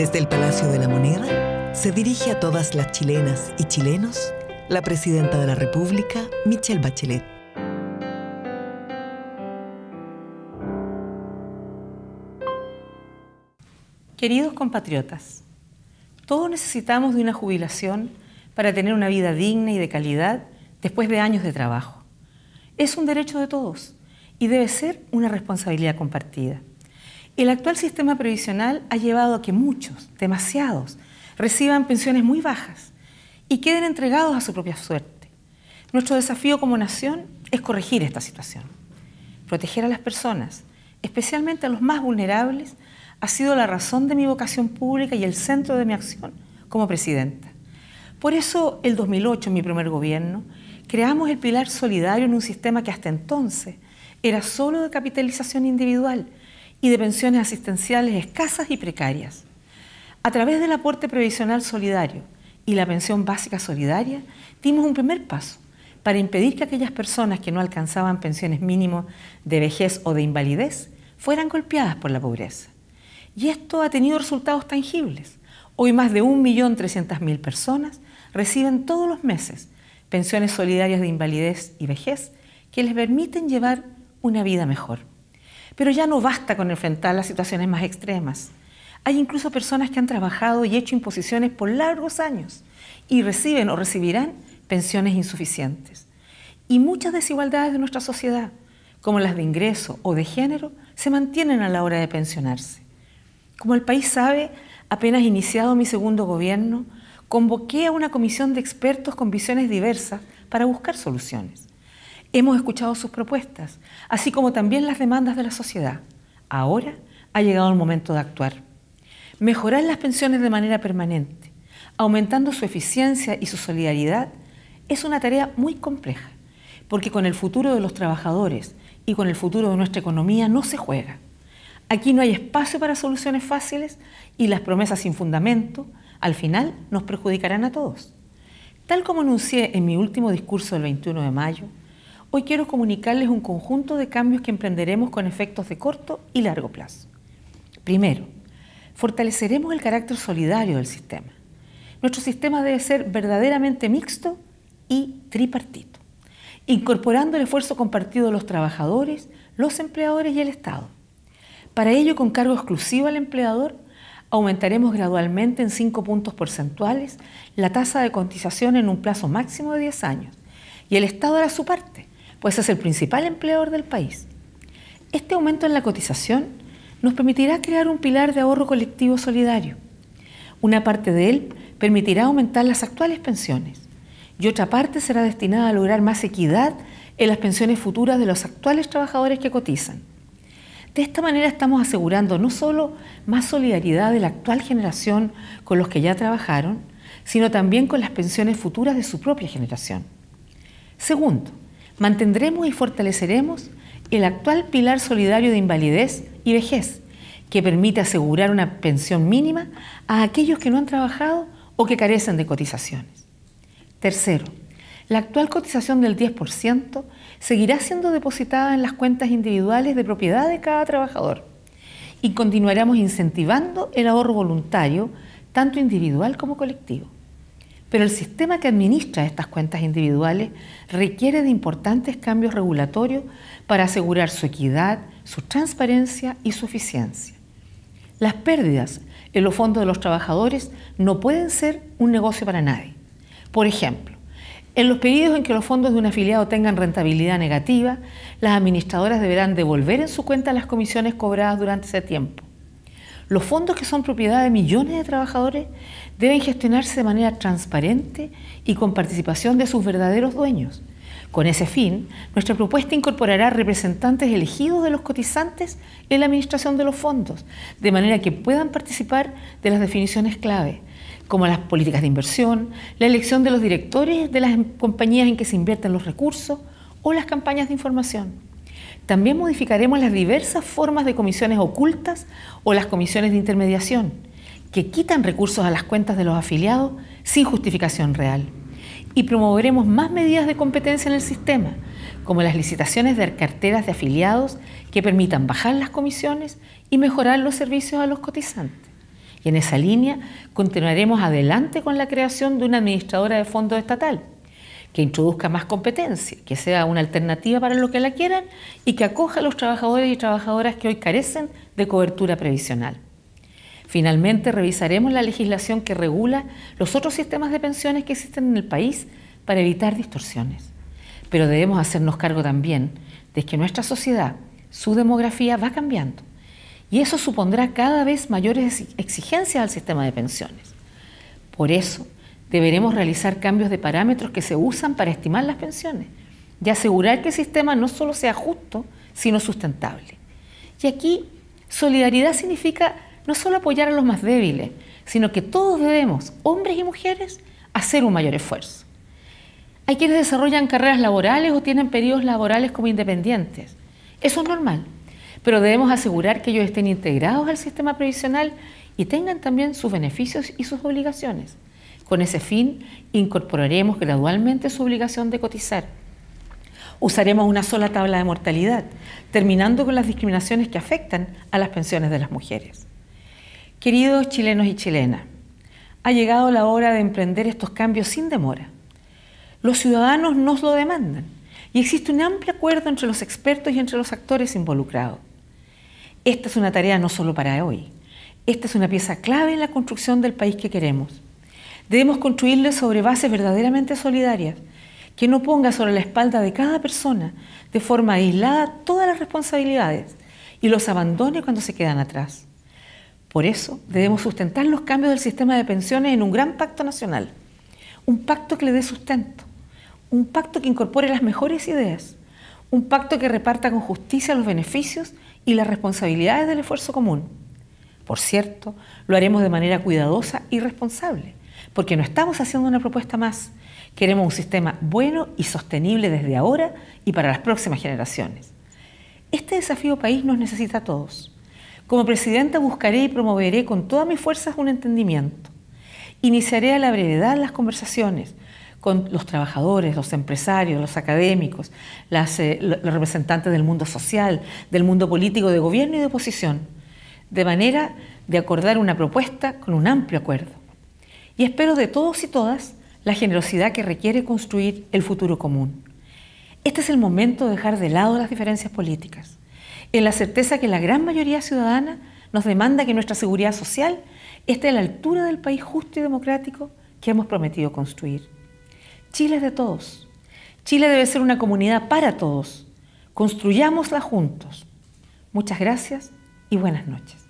Desde el Palacio de la Moneda se dirige a todas las chilenas y chilenos la presidenta de la República, Michelle Bachelet. Queridos compatriotas, todos necesitamos de una jubilación para tener una vida digna y de calidad después de años de trabajo. Es un derecho de todos y debe ser una responsabilidad compartida. El actual sistema previsional ha llevado a que muchos, demasiados, reciban pensiones muy bajas y queden entregados a su propia suerte. Nuestro desafío como nación es corregir esta situación. Proteger a las personas, especialmente a los más vulnerables, ha sido la razón de mi vocación pública y el centro de mi acción como presidenta. Por eso, el 2008, en mi primer gobierno, creamos el pilar solidario en un sistema que hasta entonces era solo de capitalización individual, y de pensiones asistenciales escasas y precarias. A través del aporte previsional solidario y la pensión básica solidaria, dimos un primer paso para impedir que aquellas personas que no alcanzaban pensiones mínimas de vejez o de invalidez fueran golpeadas por la pobreza. Y esto ha tenido resultados tangibles. Hoy más de 1.300.000 personas reciben todos los meses pensiones solidarias de invalidez y vejez que les permiten llevar una vida mejor. Pero ya no basta con enfrentar las situaciones más extremas. Hay incluso personas que han trabajado y hecho imposiciones por largos años y reciben o recibirán pensiones insuficientes. Y muchas desigualdades de nuestra sociedad, como las de ingreso o de género, se mantienen a la hora de pensionarse. Como el país sabe, apenas iniciado mi segundo gobierno, convoqué a una comisión de expertos con visiones diversas para buscar soluciones. Hemos escuchado sus propuestas, así como también las demandas de la sociedad. Ahora ha llegado el momento de actuar. Mejorar las pensiones de manera permanente, aumentando su eficiencia y su solidaridad, es una tarea muy compleja, porque con el futuro de los trabajadores y con el futuro de nuestra economía no se juega. Aquí no hay espacio para soluciones fáciles y las promesas sin fundamento al final nos perjudicarán a todos. Tal como anuncié en mi último discurso del 21 de mayo, Hoy quiero comunicarles un conjunto de cambios que emprenderemos con efectos de corto y largo plazo. Primero, fortaleceremos el carácter solidario del sistema. Nuestro sistema debe ser verdaderamente mixto y tripartito, incorporando el esfuerzo compartido de los trabajadores, los empleadores y el Estado. Para ello, con cargo exclusivo al empleador, aumentaremos gradualmente en cinco puntos porcentuales la tasa de cotización en un plazo máximo de 10 años y el Estado hará su parte, pues es el principal empleador del país. Este aumento en la cotización nos permitirá crear un pilar de ahorro colectivo solidario. Una parte de él permitirá aumentar las actuales pensiones y otra parte será destinada a lograr más equidad en las pensiones futuras de los actuales trabajadores que cotizan. De esta manera estamos asegurando no solo más solidaridad de la actual generación con los que ya trabajaron, sino también con las pensiones futuras de su propia generación. Segundo, mantendremos y fortaleceremos el actual pilar solidario de invalidez y vejez, que permite asegurar una pensión mínima a aquellos que no han trabajado o que carecen de cotizaciones. Tercero, la actual cotización del 10% seguirá siendo depositada en las cuentas individuales de propiedad de cada trabajador y continuaremos incentivando el ahorro voluntario, tanto individual como colectivo. Pero el sistema que administra estas cuentas individuales requiere de importantes cambios regulatorios para asegurar su equidad, su transparencia y su eficiencia. Las pérdidas en los fondos de los trabajadores no pueden ser un negocio para nadie. Por ejemplo, en los pedidos en que los fondos de un afiliado tengan rentabilidad negativa, las administradoras deberán devolver en su cuenta las comisiones cobradas durante ese tiempo. Los fondos que son propiedad de millones de trabajadores deben gestionarse de manera transparente y con participación de sus verdaderos dueños. Con ese fin, nuestra propuesta incorporará representantes elegidos de los cotizantes en la administración de los fondos, de manera que puedan participar de las definiciones clave, como las políticas de inversión, la elección de los directores de las em-, compañías en que se invierten los recursos o las campañas de información. También modificaremos las diversas formas de comisiones ocultas o las comisiones de intermediación, que quitan recursos a las cuentas de los afiliados sin justificación real. Y promoveremos más medidas de competencia en el sistema, como las licitaciones de carteras de afiliados que permitan bajar las comisiones y mejorar los servicios a los cotizantes. Y en esa línea continuaremos adelante con la creación de una administradora de fondos estatal que introduzca más competencia, que sea una alternativa para los que la quieran y que acoja a los trabajadores y trabajadoras que hoy carecen de cobertura previsional. Finalmente, revisaremos la legislación que regula los otros sistemas de pensiones que existen en el país para evitar distorsiones. Pero debemos hacernos cargo también de que nuestra sociedad, su demografía va cambiando y eso supondrá cada vez mayores exigencias al sistema de pensiones. Por eso, deberemos realizar cambios de parámetros que se usan para estimar las pensiones y asegurar que el sistema no solo sea justo, sino sustentable. Y aquí, solidaridad significa no solo apoyar a los más débiles, sino que todos debemos, hombres y mujeres, hacer un mayor esfuerzo. Hay quienes desarrollan carreras laborales o tienen periodos laborales como independientes. Eso es normal, pero debemos asegurar que ellos estén integrados al sistema previsional y tengan también sus beneficios y sus obligaciones. Con ese fin, incorporaremos gradualmente su obligación de cotizar. Usaremos una sola tabla de mortalidad, terminando con las discriminaciones que afectan a las pensiones de las mujeres. Queridos chilenos y chilenas, ha llegado la hora de emprender estos cambios sin demora. Los ciudadanos nos lo demandan y existe un amplio acuerdo entre los expertos y entre los actores involucrados. Esta es una tarea no solo para hoy, esta es una pieza clave en la construcción del país que queremos. Debemos construirle sobre bases verdaderamente solidarias, que no ponga sobre la espalda de cada persona de forma aislada todas las responsabilidades y los abandone cuando se quedan atrás. Por eso debemos sustentar los cambios del sistema de pensiones en un gran pacto nacional, un pacto que le dé sustento, un pacto que incorpore las mejores ideas, un pacto que reparta con justicia los beneficios y las responsabilidades del esfuerzo común. Por cierto, lo haremos de manera cuidadosa y responsable porque no estamos haciendo una propuesta más. Queremos un sistema bueno y sostenible desde ahora y para las próximas generaciones. Este desafío país nos necesita a todos. Como presidenta buscaré y promoveré con todas mis fuerzas un entendimiento. Iniciaré a la brevedad las conversaciones con los trabajadores, los empresarios, los académicos, eh, los representantes del mundo social, del mundo político, de gobierno y de oposición, de manera de acordar una propuesta con un amplio acuerdo y espero de todos y todas la generosidad que requiere construir el futuro común. Este es el momento de dejar de lado las diferencias políticas, en la certeza que la gran mayoría ciudadana nos demanda que nuestra seguridad social esté a la altura del país justo y democrático que hemos prometido construir. Chile es de todos. Chile debe ser una comunidad para todos. Construyámosla juntos. Muchas gracias y buenas noches.